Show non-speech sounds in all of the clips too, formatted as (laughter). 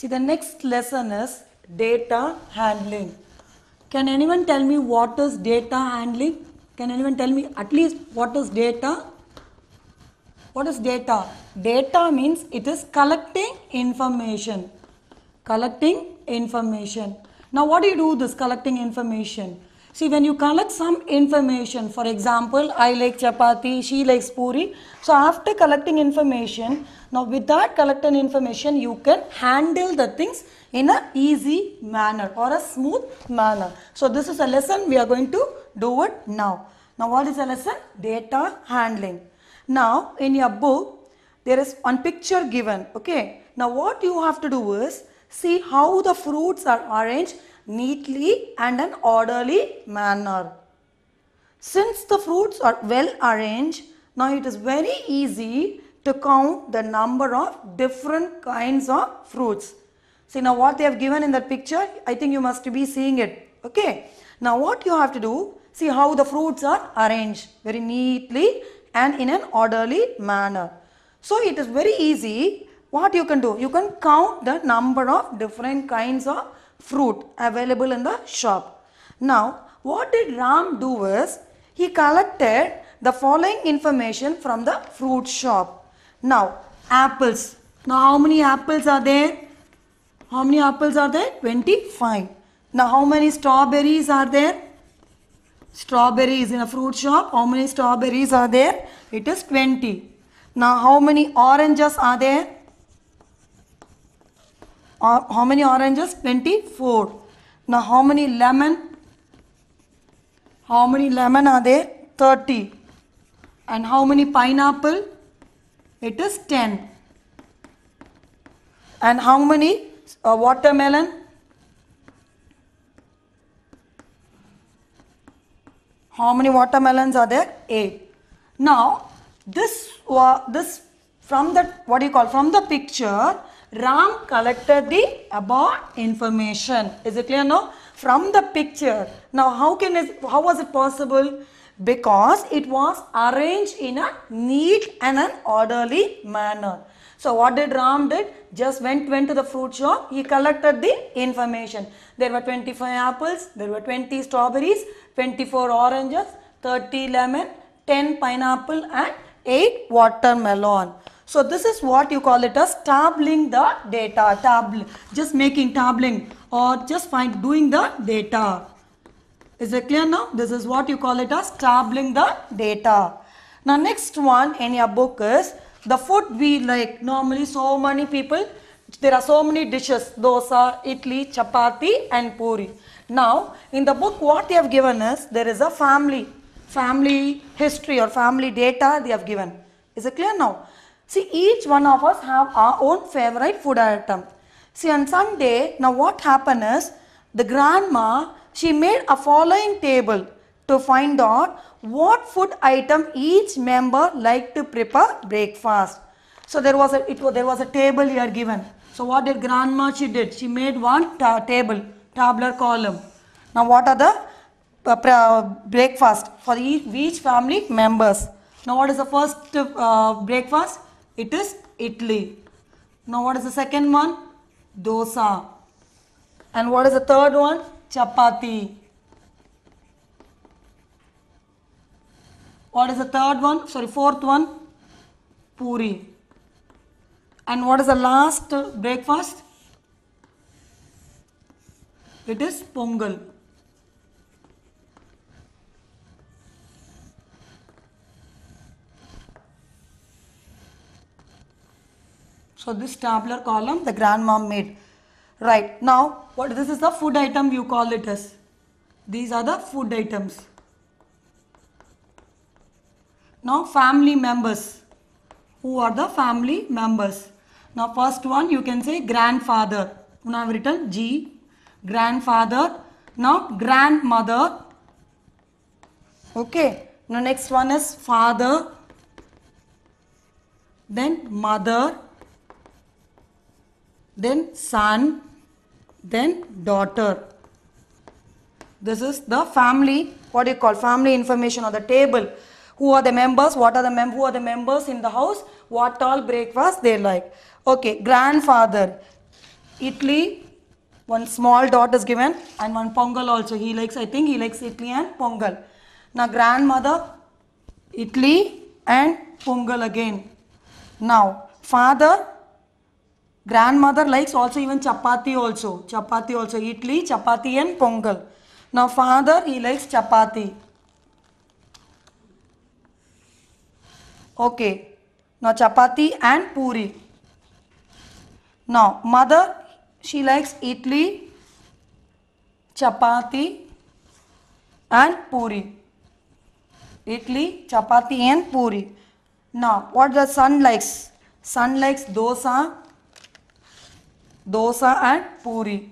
See, the next lesson is data handling. Can anyone tell me what is data handling? Can anyone tell me at least what is data? What is data? Data means it is collecting information. Collecting information. Now what do you do this collecting information? See, when you collect some information, for example, I like chapati, she likes puri. So, after collecting information, now with that collected information, you can handle the things in a easy manner or a smooth manner. So, this is a lesson we are going to do it now. Now, what is a lesson? Data handling. Now, in your book, there is one picture given. Okay. Now, what you have to do is see how the fruits are arranged neatly and an orderly manner. Since the fruits are well arranged, now it is very easy to count the number of different kinds of fruits. See now what they have given in that picture, I think you must be seeing it. Okay. Now what you have to do, see how the fruits are arranged very neatly and in an orderly manner. So it is very easy. What you can do? You can count the number of different kinds of fruit available in the shop. Now, what did Ram do was, he collected the following information from the fruit shop. Now, apples. Now, how many apples are there? How many apples are there? 25. Now, how many strawberries are there? Strawberries in a fruit shop. How many strawberries are there? It is 20. Now, how many oranges are there? how many oranges? 24. Now how many lemon? How many lemon are there? 30. And how many pineapple? It is 10. And how many uh, watermelon? How many watermelons are there? 8. Now this uh, this from the what do you call from the picture Ram collected the above information. Is it clear now? From the picture. Now how can is how was it possible? Because it was arranged in a neat and an orderly manner. So what did Ram did? Just went, went to the fruit shop. He collected the information. There were 25 apples. There were 20 strawberries, 24 oranges, 30 lemon, 10 pineapple and 8 watermelon. So this is what you call it as tabling the data. Tab, just making tabling or just find doing the data. Is it clear now? This is what you call it as tabling the data. Now next one in your book is the food we like. Normally so many people, there are so many dishes. Dosa, idli, chapati and puri. Now in the book what they have given is there is a family, family history or family data they have given. Is it clear now? See, each one of us have our own favorite food item. See, on Sunday, now what happened is, the grandma, she made a following table to find out what food item each member liked to prepare breakfast. So there was a it there was a table here given. So what did grandma she did? She made one ta table, tabler column. Now what are the uh, breakfast for each, each family members? Now what is the first uh, breakfast? It is Italy. Now what is the second one? Dosa. And what is the third one? Chapati. What is the third one? Sorry, fourth one? Puri. And what is the last breakfast? It is Pongal. So this tabular column the grandma made. Right. Now what this is the food item you call it as. These are the food items. Now family members. Who are the family members? Now first one you can say grandfather. Now I have written G. Grandfather. Now grandmother. Okay. Now next one is father. Then mother then son, then daughter. This is the family, what do you call family information or the table. Who are the members? What are the mem who are the members in the house? What all breakfast they like. Okay, grandfather. Italy, one small dot is given and one pongal also. He likes, I think he likes Italy and pongal. Now grandmother, Italy and pongal again. Now father, Grandmother likes also even chapati also. Chapati also. Idli, chapati and pongal. Now father, he likes chapati. Okay. Now chapati and puri. Now mother, she likes idli, chapati and puri. Idli, chapati and puri. Now what the son likes? Son likes dosa, dosa and puri.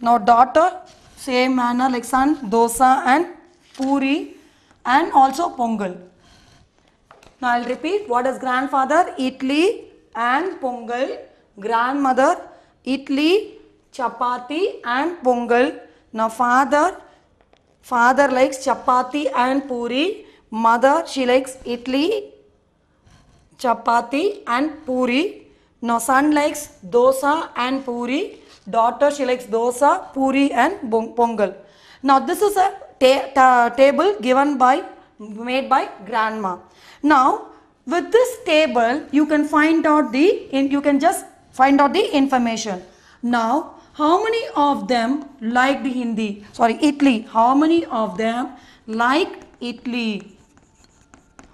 Now daughter same manner like son dosa and puri and also pongal. Now I'll repeat what is grandfather Itli and pongal, grandmother itli, chapati and pongal. Now father father likes chapati and puri, mother she likes itli, chapati and puri. Now son likes dosa and puri. Daughter she likes dosa, puri and pongal. Now this is a ta ta table given by made by grandma. Now with this table you can find out the you can just find out the information. Now how many of them liked Hindi? Sorry, Italy. How many of them liked Italy?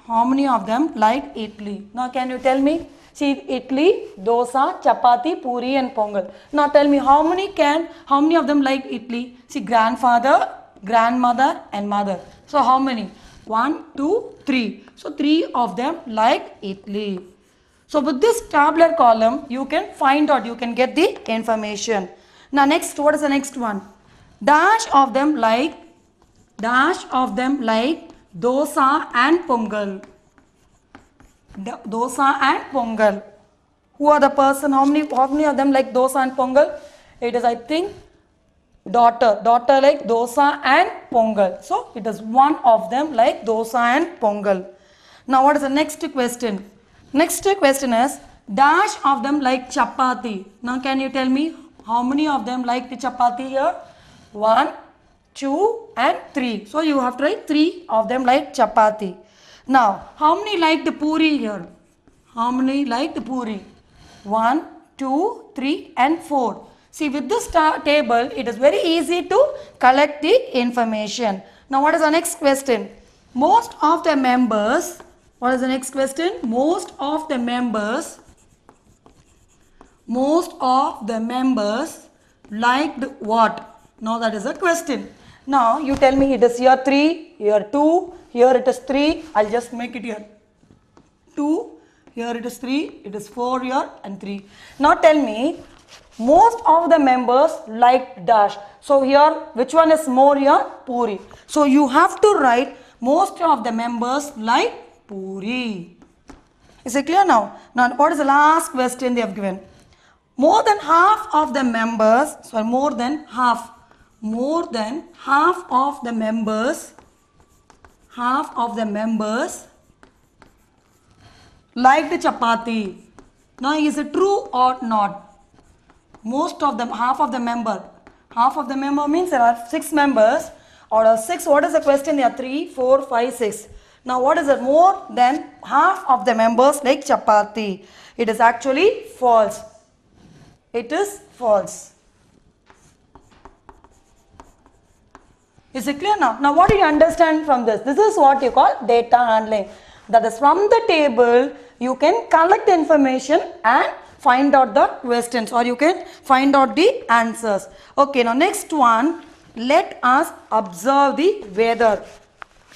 How many of them liked Italy? Now can you tell me? See Italy, dosa, chapati, puri and pongal. Now tell me how many can, how many of them like Italy? See grandfather, grandmother and mother. So how many? One, two, three. So three of them like Italy. So with this tabular column, you can find out, you can get the information. Now next, what is the next one? Dash of them like, dash of them like dosa and pongal dosa and pongal. Who are the person? How many, how many of them like dosa and pongal? It is, I think, daughter. Daughter like dosa and pongal. So, it is one of them like dosa and pongal. Now, what is the next question? Next question is, dash of them like chapati. Now, can you tell me how many of them like the chapati here? One, two and three. So, you have to write three of them like chapati. Now, how many like the Puri here? How many like the Puri? 1, 2, 3 and 4. See with this table, it is very easy to collect the information. Now, what is the next question? Most of the members, what is the next question? Most of the members, most of the members liked what? Now, that is a question. Now, you tell me it is year 3, here 2 here it is 3 I'll just make it here 2 here it is 3 it is 4 here and 3 now tell me most of the members like dash so here which one is more here puri so you have to write most of the members like puri is it clear now now what is the last question they have given more than half of the members sorry more than half more than half of the members half of the members liked chapati. Now is it true or not? Most of them, half of the member. Half of the member means there are six members. Or six, what is the question? There are three, four, five, six. Now what is it? More than half of the members like chapati. It is actually false. It is false. Is it clear now? Now what do you understand from this? This is what you call data handling. That is from the table you can collect information and find out the questions or you can find out the answers. Okay now next one let us observe the weather.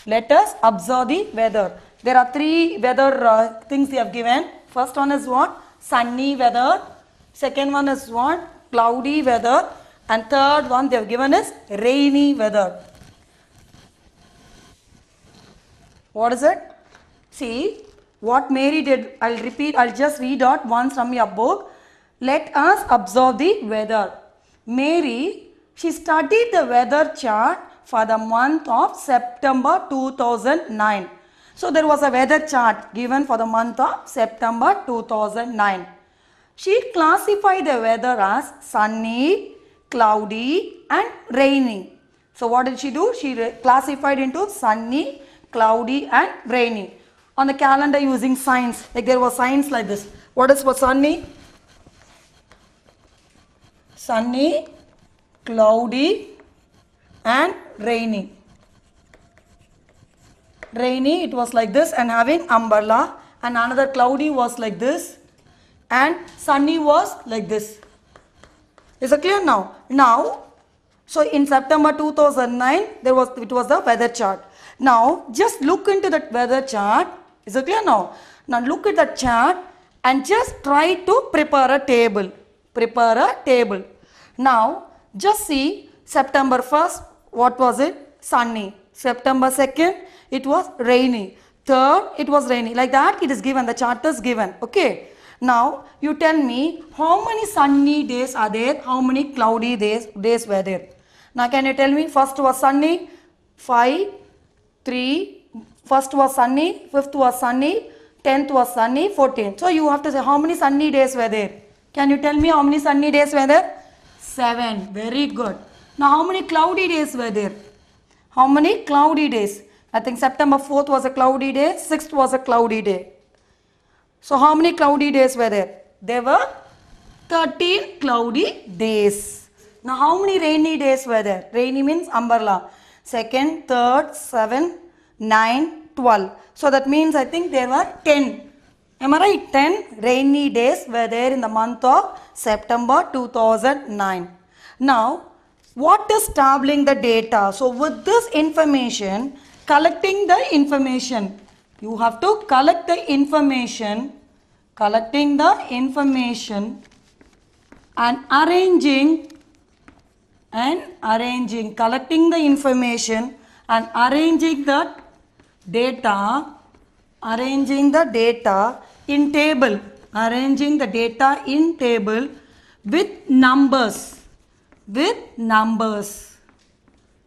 Let us observe the weather. There are three weather uh, things they have given. First one is what? Sunny weather. Second one is what? Cloudy weather and third one they have given is rainy weather. What is it? See, what Mary did, I'll repeat, I'll just read out once from your book. Let us observe the weather. Mary, she studied the weather chart for the month of September 2009. So there was a weather chart given for the month of September 2009. She classified the weather as sunny, cloudy and raining. So what did she do? She classified into sunny, cloudy and rainy. On the calendar using signs, like there were signs like this. What is for sunny? Sunny, cloudy and rainy. Rainy, it was like this and having umbrella and another cloudy was like this and sunny was like this. Is it clear now? Now, so in September 2009, there was it was the weather chart. Now, just look into that weather chart. Is it clear now? Now look at the chart and just try to prepare a table. Prepare a table. Now, just see September 1st, what was it? Sunny. September 2nd, it was rainy. Third, it was rainy. Like that, it is given. The chart is given. Okay. Now you tell me how many sunny days are there, how many cloudy days, days were there. Now can you tell me first was sunny, 5, 3, first was sunny, fifth was sunny, 10th was sunny, 14th. So you have to say how many sunny days were there. Can you tell me how many sunny days were there? 7. Very good. Now how many cloudy days were there? How many cloudy days? I think September 4th was a cloudy day, 6th was a cloudy day. So how many cloudy days were there? There were 13 cloudy days. Now how many rainy days were there? Rainy means umbrella. Second, third, seven, nine, twelve. So that means I think there were 10. Am I right? 10 rainy days were there in the month of September 2009. Now what is tabling the data? So with this information, collecting the information you have to collect the information, collecting the information and arranging and arranging, collecting the information and arranging the data, arranging the data in table, arranging the data in table with numbers, with numbers.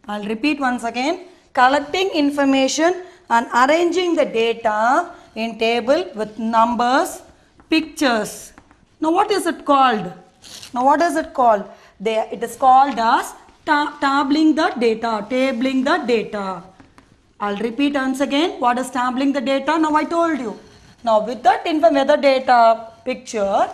I'll repeat once again. Collecting information and arranging the data in table with numbers, pictures. Now what is it called? Now what is it called? They, it is called as tabling the data, tabling the data. I'll repeat once again. What is tabling the data? Now I told you. Now with that weather data picture,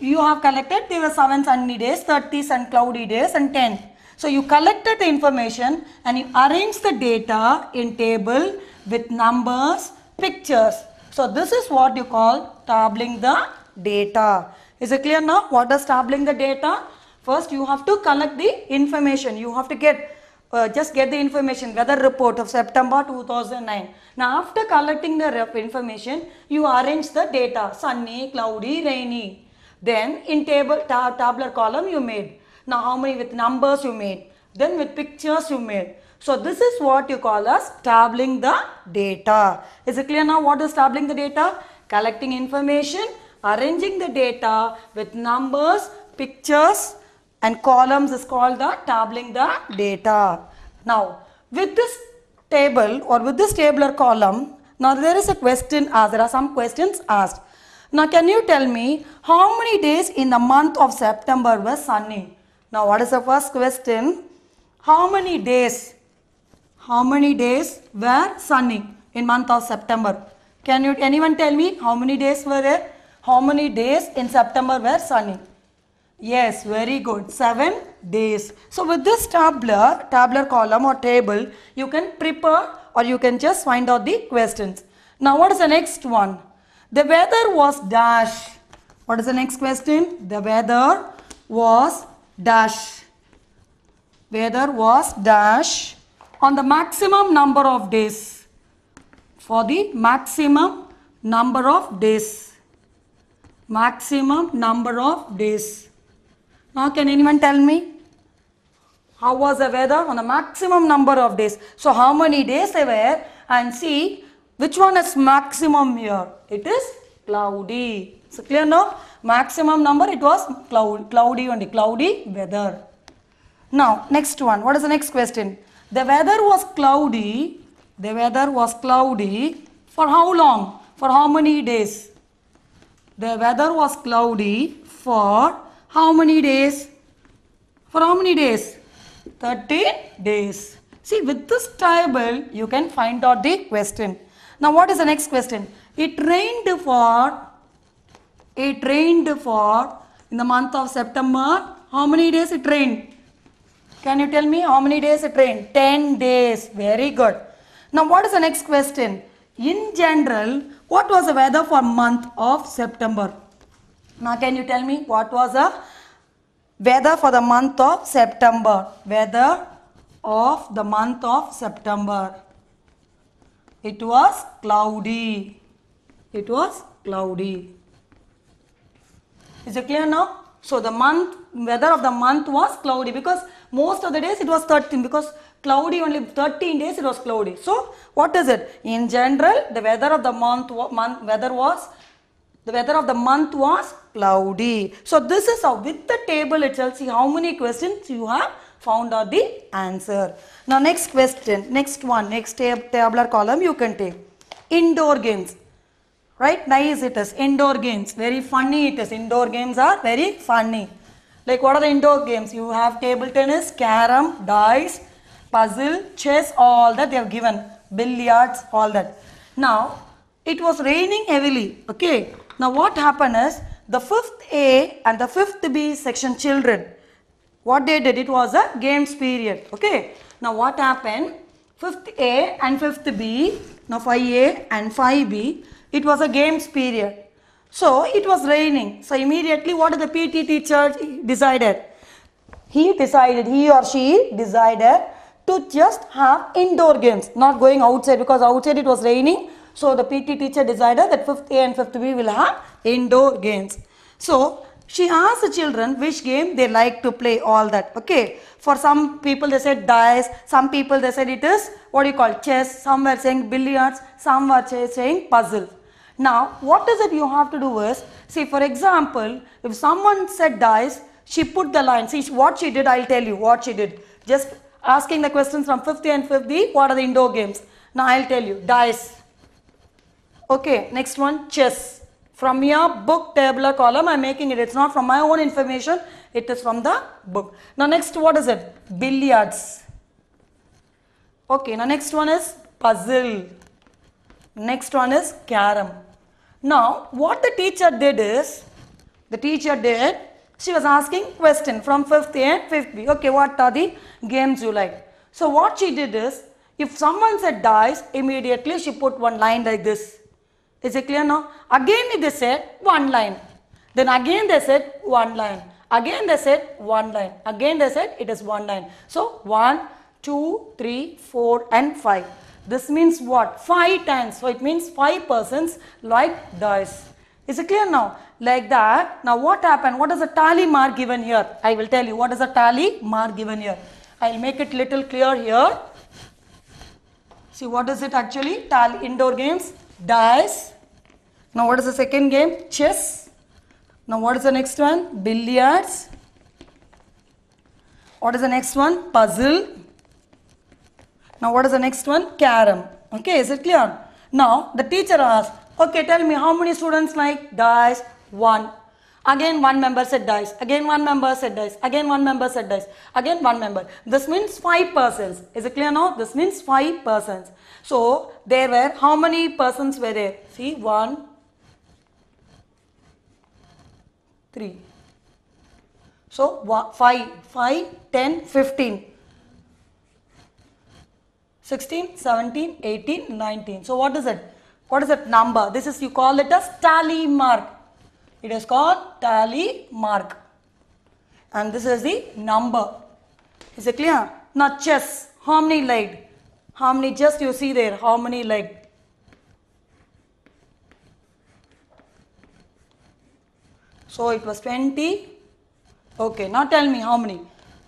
you have collected there were 7 sunny days, 30 sun cloudy days and 10. So you collected the information and you arrange the data in table with numbers, pictures. So this is what you call tabling the data. Is it clear now? What does tabling the data? First you have to collect the information. You have to get uh, just get the information weather report of September 2009. Now after collecting the information, you arrange the data sunny, cloudy, rainy. Then in table tab, tabular column you made now how many with numbers you made, then with pictures you made. So this is what you call as tabling the data. Is it clear now what is tabling the data? Collecting information, arranging the data with numbers, pictures and columns is called the tabling the data. Now with this table or with this table or column, now there is a question asked, there are some questions asked. Now can you tell me how many days in the month of September was sunny? Now what is the first question? How many days? How many days were sunny in month of September? Can you anyone tell me how many days were there? How many days in September were sunny? Yes, very good. Seven days. So with this tabular, tabular column or table, you can prepare or you can just find out the questions. Now what is the next one? The weather was dash. What is the next question? The weather was dash weather was dash on the maximum number of days for the maximum number of days maximum number of days now can anyone tell me how was the weather on the maximum number of days so how many days they were and see which one is maximum here it is cloudy so clear now maximum number it was cloud, cloudy only, cloudy weather. Now, next one, what is the next question? The weather was cloudy, the weather was cloudy for how long? For how many days? The weather was cloudy for how many days? For how many days? 13 days. See, with this table, you can find out the question. Now, what is the next question? It rained for it rained for in the month of September. How many days it rained? Can you tell me how many days it rained? 10 days. Very good. Now what is the next question? In general, what was the weather for month of September? Now can you tell me what was the weather for the month of September? Weather of the month of September. It was cloudy. It was cloudy. Is it clear now? So the month, weather of the month was cloudy because most of the days it was 13 because cloudy only 13 days it was cloudy. So what is it? In general, the weather of the month, month weather was the weather of the month was cloudy. So this is how with the table itself see how many questions you have found out the answer. Now next question, next one, next tab tabular column you can take. Indoor games right nice it is indoor games very funny it is indoor games are very funny like what are the indoor games you have table tennis carom dice puzzle chess all that they have given billiards all that now it was raining heavily okay now what happened is the fifth a and the fifth b section children what they did it was a games period okay now what happened fifth a and fifth b now 5a and 5b it was a games period. So it was raining. So immediately what the PT teacher decided? He decided, he or she decided to just have indoor games, not going outside because outside it was raining. So the PT teacher decided that 5th A and 5th B will have indoor games. So she asked the children which game they like to play all that. Okay. For some people they said dice, some people they said it is what do you call chess, some were saying billiards, some were saying puzzle. Now, what is it you have to do is, see for example, if someone said dice, she put the line. See what she did, I'll tell you what she did. Just asking the questions from 50 and 50, what are the indoor games? Now, I'll tell you, dice. Okay, next one, chess. From your book table, column, I'm making it. It's not from my own information, it is from the book. Now, next, what is it? Billiards. Okay, now next one is puzzle. Next one is carom. Now, what the teacher did is, the teacher did, she was asking question from 5th and 5th B. Okay, what are the games you like? So, what she did is, if someone said dice, immediately she put one line like this. Is it clear now? Again they said one line. Then again they said one line. Again they said one line. Again they said it is one line. So, one, two, three, four, and 5. This means what? 5 times. So it means 5 persons like this. Is it clear now? Like that. Now what happened? What is the tally mark given here? I will tell you what is the tally mark given here. I will make it little clear here. See what is it actually? Tally indoor games. Dice. Now what is the second game? Chess. Now what is the next one? Billiards. What is the next one? Puzzle. Now what is the next one? Carom. Okay, is it clear? Now the teacher asked, okay, tell me how many students like dice? One. Again one member said dice. Again one member said dice. Again one member said dice. Again one member. This means five persons. Is it clear now? This means five persons. So there were, how many persons were there? See, one, three. So 5, ten, fifteen. 16, 17, 18, 19. So what is it? What is that number? This is you call it as tally mark. It is called tally mark. And this is the number. Is it clear? Now chess. How many legged? How many just you see there? How many legged? So it was 20. Okay, now tell me how many.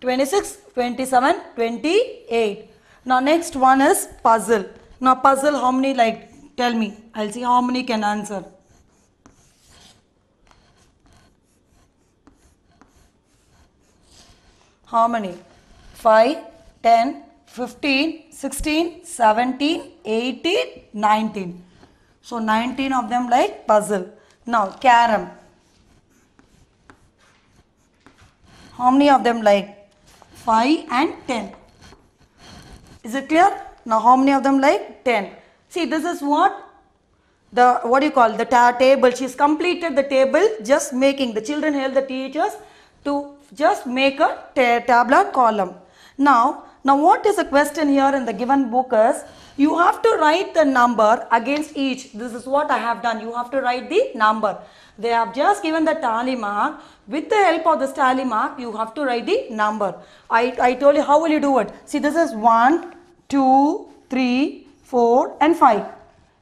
26, 27, 28. Now next one is puzzle. Now puzzle how many like tell me. I'll see how many can answer. How many? 5, 10, 15, 16, 17, 18, 19. So 19 of them like puzzle. Now carom. How many of them like 5 and 10. Is it clear? Now how many of them like? 10. See this is what? The what do you call the table. She's completed the table just making. The children help the teachers to just make a ta column. Now, now what is the question here in the given book is you have to write the number against each. This is what I have done. You have to write the number. They have just given the tally mark. With the help of this tally mark, you have to write the number. I, I told you how will you do it. See, this is 1, 2, 3, 4 and 5.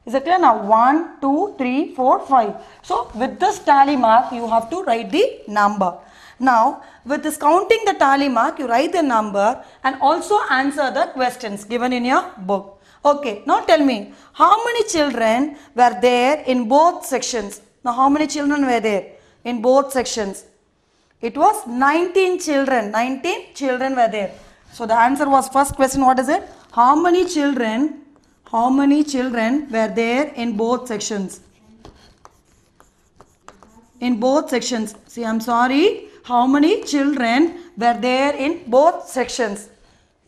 Is it clear now? 1, 2, 3, 4, 5. So, with this tally mark, you have to write the number. Now, with this counting the tally mark, you write the number and also answer the questions given in your book. Okay, now tell me, how many children were there in both sections? Now, how many children were there in both sections? It was 19 children. 19 children were there. So, the answer was first question, what is it? How many children, how many children were there in both sections? In both sections. See, I'm sorry. How many children were there in both sections?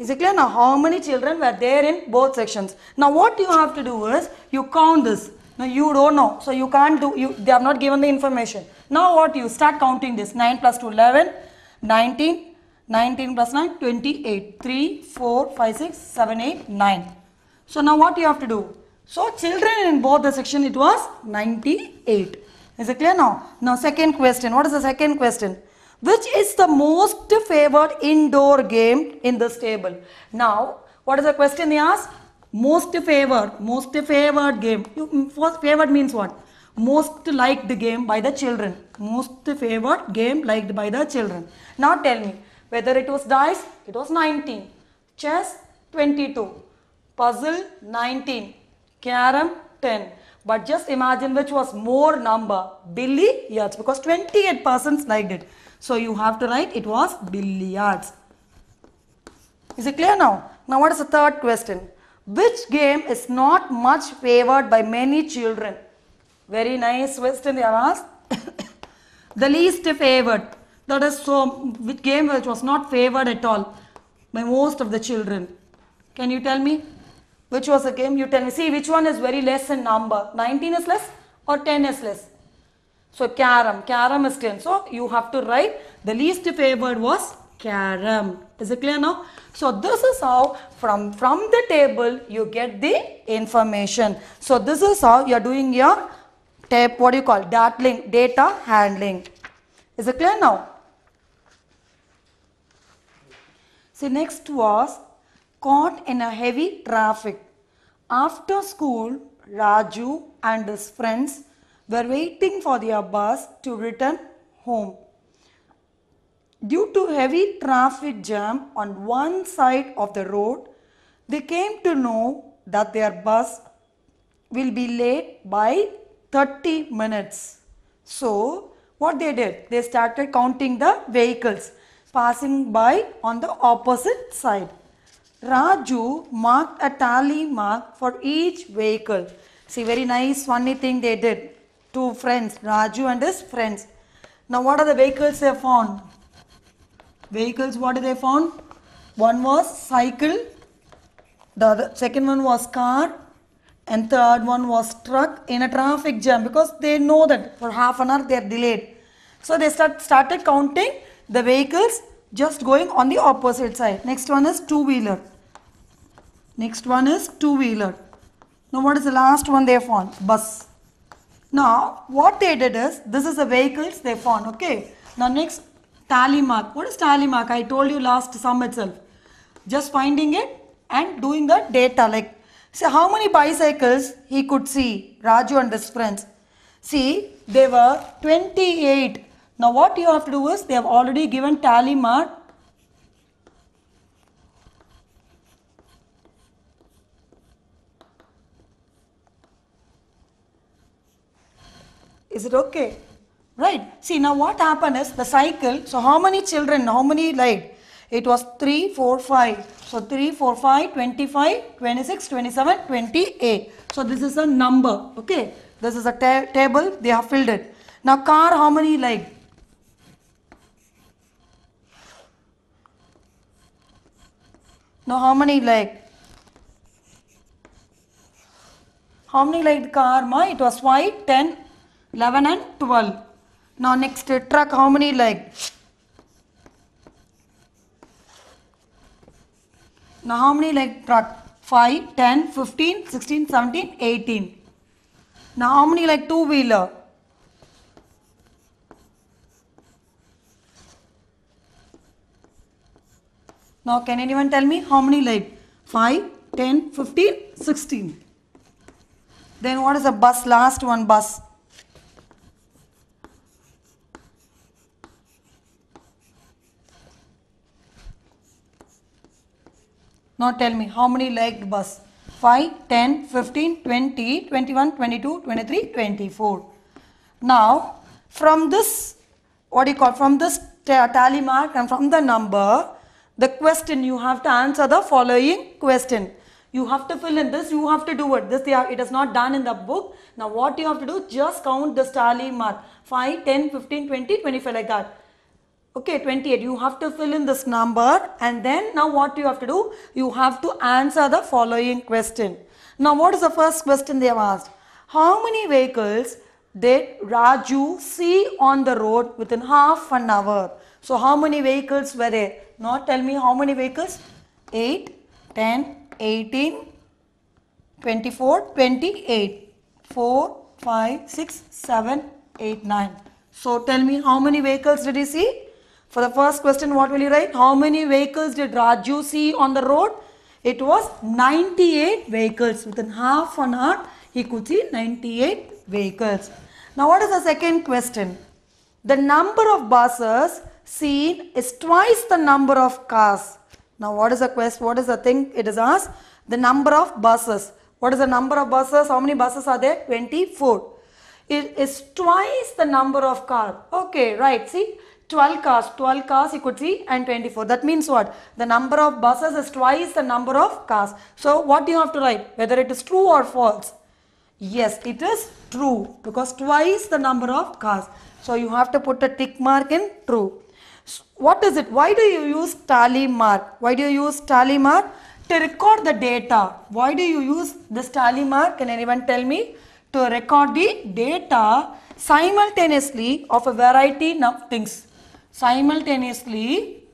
Is it clear now? How many children were there in both sections? Now what you have to do is, you count this. Now you don't know. So you can't do, you, they have not given the information. Now what you start counting this. 9 plus 2, 11, 19, 19 plus 9, 28, 3, 4, 5, 6, 7, 8, 9. So now what you have to do? So children in both the section it was 98. Is it clear now? Now second question. What is the second question? Which is the most favored indoor game in this table? Now, what is the question they ask? Most favored, most favored game. Mm, first favored means what? Most liked game by the children. Most favored game liked by the children. Now tell me, whether it was dice, it was 19. Chess, 22. Puzzle, 19. Carom, 10. But just imagine which was more number. Billiards because 28 persons liked it. So you have to write it was billiards. Is it clear now? Now what is the third question? Which game is not much favored by many children? Very nice question they asked. (coughs) the least favored. That is so, which game which was not favored at all by most of the children. Can you tell me? Which was the game? You tell me. See which one is very less in number. 19 is less or 10 is less? So carom, carom is clear. So you have to write the least favored was carom. Is it clear now? So this is how from, from the table you get the information. So this is how you are doing your tape, what do you call, data handling. Is it clear now? See next was caught in a heavy traffic. After school, Raju and his friends were waiting for their bus to return home. Due to heavy traffic jam on one side of the road, they came to know that their bus will be late by 30 minutes. So, what they did? They started counting the vehicles passing by on the opposite side. Raju marked a tally mark for each vehicle. See, very nice funny thing they did two friends, Raju and his friends. Now what are the vehicles they found? Vehicles, what did they found? One was cycle, the other, second one was car, and third one was truck in a traffic jam because they know that for half an hour they are delayed. So they start, started counting the vehicles just going on the opposite side. Next one is two-wheeler. Next one is two-wheeler. Now what is the last one they found? Bus. Now, what they did is, this is the vehicles they found, okay. Now, next, tally mark. What is tally mark? I told you last sum itself. Just finding it and doing the data like, see how many bicycles he could see, Raju and his friends. See, they were 28. Now, what you have to do is, they have already given tally mark Is it okay? Right. See, now what happened is the cycle. So, how many children, how many like? It was 3, 4, 5. So, 3, 4, 5, 25, 26, 27, 28. So, this is a number. Okay. This is a ta table. They have filled it. Now, car, how many like? Now, how many like? How many like car? Ma, it was 5, 10, 11 and 12. Now next uh, truck how many like? Now how many like truck? 5, 10, 15, 16, 17, 18. Now how many like two wheeler? Now can anyone tell me how many like? 5, 10, 15, 16. Then what is a bus? Last one bus. Now tell me how many legged bus? 5, 10, 15, 20, 21, 22, 23, 24. Now from this what do you call from this tally mark and from the number the question you have to answer the following question. You have to fill in this, you have to do it. This it is not done in the book. Now what you have to do, just count the tally mark. 5, 10, 15, 20, 25 like that. Okay, 28. You have to fill in this number and then now what you have to do? You have to answer the following question. Now what is the first question they have asked? How many vehicles did Raju see on the road within half an hour? So how many vehicles were there? Now tell me how many vehicles? 8, 10, 18, 24, 28, 4, 5, 6, 7, 8, 9. So tell me how many vehicles did he see? For the first question, what will you write? How many vehicles did Raju see on the road? It was 98 vehicles. Within half an hour, he could see 98 vehicles. Now, what is the second question? The number of buses seen is twice the number of cars. Now, what is the quest? What is the thing? It is asked the number of buses. What is the number of buses? How many buses are there? 24. It is twice the number of cars. Okay, right. See, 12 cars, 12 cars you could see and 24. That means what? The number of buses is twice the number of cars. So what do you have to write? Whether it is true or false? Yes, it is true because twice the number of cars. So you have to put a tick mark in true. So what is it? Why do you use tally mark? Why do you use tally mark? To record the data. Why do you use this tally mark? Can anyone tell me? To record the data simultaneously of a variety of things simultaneously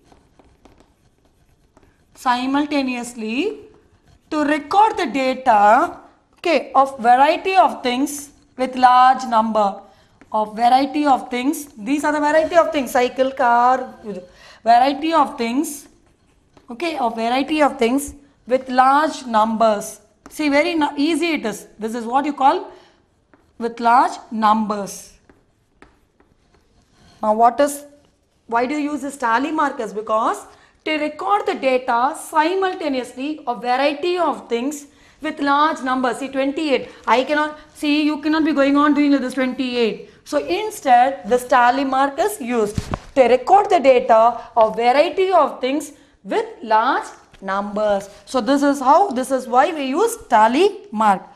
simultaneously to record the data okay of variety of things with large number of variety of things these are the variety of things cycle car variety of things okay of variety of things with large numbers see very easy it is this is what you call with large numbers now what is why do you use the tally markers? Because to record the data simultaneously a variety of things with large numbers. See 28. I cannot, see you cannot be going on doing this 28. So instead the tally mark is used to record the data A variety of things with large numbers. So this is how, this is why we use tally mark.